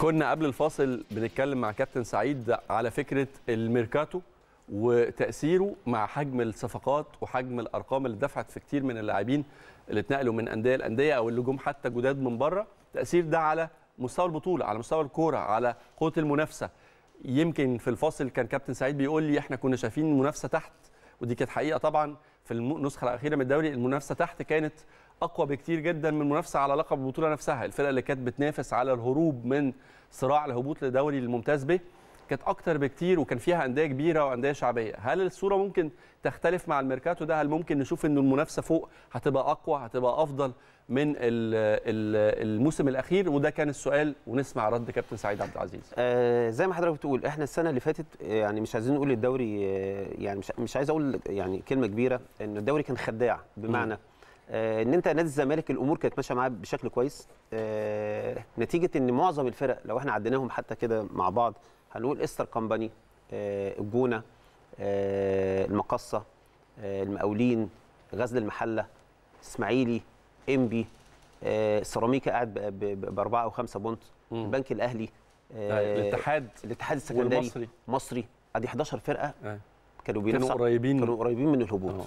كنا قبل الفاصل بنتكلم مع كابتن سعيد على فكره الميركاتو وتاثيره مع حجم الصفقات وحجم الارقام اللي دفعت في كتير من اللاعبين اللي اتنقلوا من انديه لانديه او اللي جم حتى جداد من بره تاثير ده على مستوى البطوله على مستوى الكوره على قوه المنافسه يمكن في الفاصل كان كابتن سعيد بيقول لي احنا كنا شايفين المنافسه تحت ودي كانت حقيقه طبعا في النسخه الاخيره من الدوري المنافسه تحت كانت اقوى بكتير جدا من المنافسه على لقب البطوله نفسها الفرقه اللي كانت بتنافس على الهروب من صراع الهبوط لدوري الممتاز به كانت اكتر بكتير وكان فيها انديه كبيره وانديه شعبيه هل الصوره ممكن تختلف مع الميركاتو ده هل ممكن نشوف ان المنافسه فوق هتبقى اقوى هتبقى افضل من الموسم الاخير وده كان السؤال ونسمع رد كابتن سعيد عبد العزيز آه زي ما حضرتك بتقول احنا السنه اللي فاتت آه، يعني مش عايزين نقول الدوري آه، يعني مش مش عايز اقول يعني كلمه كبيره ان الدوري كان خداع بمعنى م. آه، ان انت نادي الزمالك الامور كانت ماشيه معاه بشكل كويس نتيجه ان معظم الفرق لو احنا عديناهم حتى كده مع بعض هنقول استر كومباني آه، الجونه آه، المقصه آه، المقاولين غزل المحله اسماعيلي انبي سيراميكا قاعد باربعه او خمسه بونت البنك الاهلي الاتحاد الاتحاد السكندري مصري ادي 11 فرقه كانوا بينافسوا كانوا قريبين كانوا قريبين من الهبوط أوه.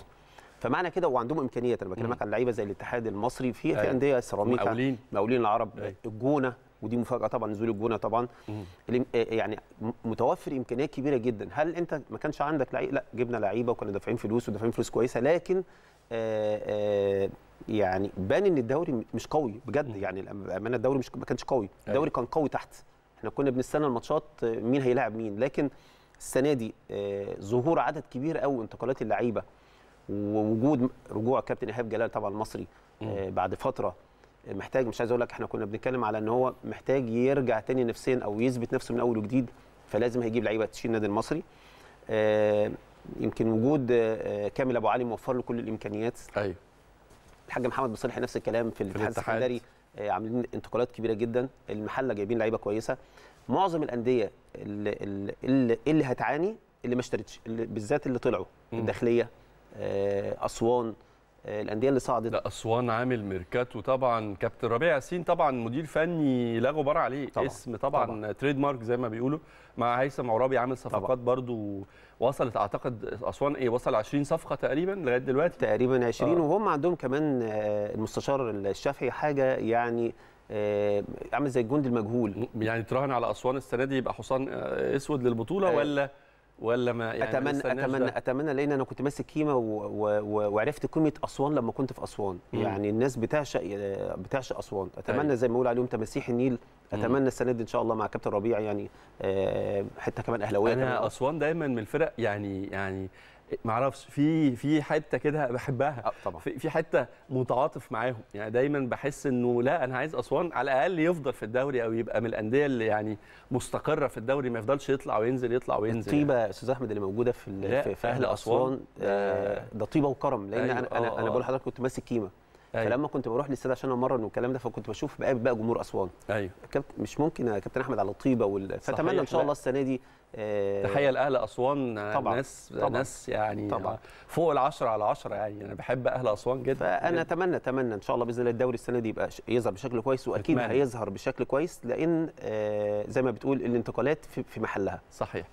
فمعنى كده وعندهم امكانيات انا بكلمك عن لعيبه زي الاتحاد المصري في في أيوه. انديه سيراميكا مقاولين مقاولين العرب أي. أيوه. الجونه ودي مفاجاه طبعا نزول الجونه طبعا آه، يعني متوفر امكانيات كبيره جدا هل انت ما كانش عندك لعيب لا جبنا لعيبه وكنا دافعين فلوس ودافعين فلوس كويسه لكن آه، آه، يعني بان ان الدوري مش قوي بجد يعني الامانه الدوري مش ما كانش قوي أيوة. الدوري كان قوي تحت احنا كنا بنستنى الماتشات مين هيلاعب مين لكن السنه دي ظهور عدد كبير قوي انتقالات اللعيبه ووجود رجوع كابتن ايهاب جلال طبعا المصري بعد فتره محتاج مش عايز اقول لك احنا كنا بنتكلم على ان هو محتاج يرجع تاني نفسيا او يثبت نفسه من اول وجديد فلازم هيجيب لعيبه تشيل النادي المصري آه يمكن وجود آه كامل ابو علي موفر له كل الامكانيات ايوه الحاج محمد بصالح نفس الكلام في الاتحاد السكندري آه عاملين انتقالات كبيره جدا المحله جايبين لعيبه كويسه معظم الانديه اللي, اللي, اللي هتعاني اللي ما اشترتش بالذات اللي طلعوا الداخليه آه، اسوان الانديه اللي صعدت لا اسوان عامل ميركاتو طبعا كابتن ربيع ياسين طبعا مدير فني لا غبار عليه طبعا. اسم طبعا, طبعا تريد مارك زي ما بيقولوا مع هيثم عرابي عامل صفقات طبعا. برضو وصلت اعتقد اسوان ايه وصل 20 صفقه تقريبا لغايه دلوقتي تقريبا 20 آه. وهم عندهم كمان آه، المستشار الشافعي حاجه يعني آه، عامل زي الجند المجهول يعني تراهن على اسوان السنه دي يبقى حصان آه، اسود للبطوله آه. ولا ولا ما يعني اتمنى اتمنى اتمنى لان انا كنت ماسك كيما وعرفت قيمه اسوان لما كنت في اسوان مم. يعني الناس بتعشق بتعشق اسوان اتمنى أيوة. زي ما بيقول عليهم تماسيح النيل اتمنى السنه دي ان شاء الله مع كابتن ربيع يعني آه، حته كمان اهلاويه انا كمان. اسوان دايما من الفرق يعني يعني معرفش في في حته كده بحبها آه، طبعا في, حته متعاطف معاهم يعني دايما بحس انه لا انا عايز اسوان على الاقل يفضل في الدوري او يبقى من الانديه اللي يعني مستقره في الدوري ما يفضلش يطلع وينزل يطلع وينزل الطيبه يا يعني. استاذ احمد اللي موجوده في في اهل اسوان آه، ده طيبه وكرم لان أيوة انا انا, آه، أنا بقول لحضرتك كنت ماسك كيمه أيوة. فلما كنت بروح الاستاد عشان امرن والكلام ده فكنت بشوف بقى بقى جمهور اسوان ايوه كابتن مش ممكن يا كابتن احمد على الطيبه وال... فاتمنى ان شاء الله السنه دي تحيه آه، لاهل اسوان طبعا. ناس طبعا. ناس يعني طبعا. فوق ال10 على 10 يعني انا بحب اهل اسوان جدا فانا اتمنى اتمنى ان شاء الله باذن الله الدوري السنه دي يبقى يظهر بشكل كويس واكيد أتمنى. هيظهر بشكل كويس لان آه، زي ما بتقول الانتقالات في محلها صحيح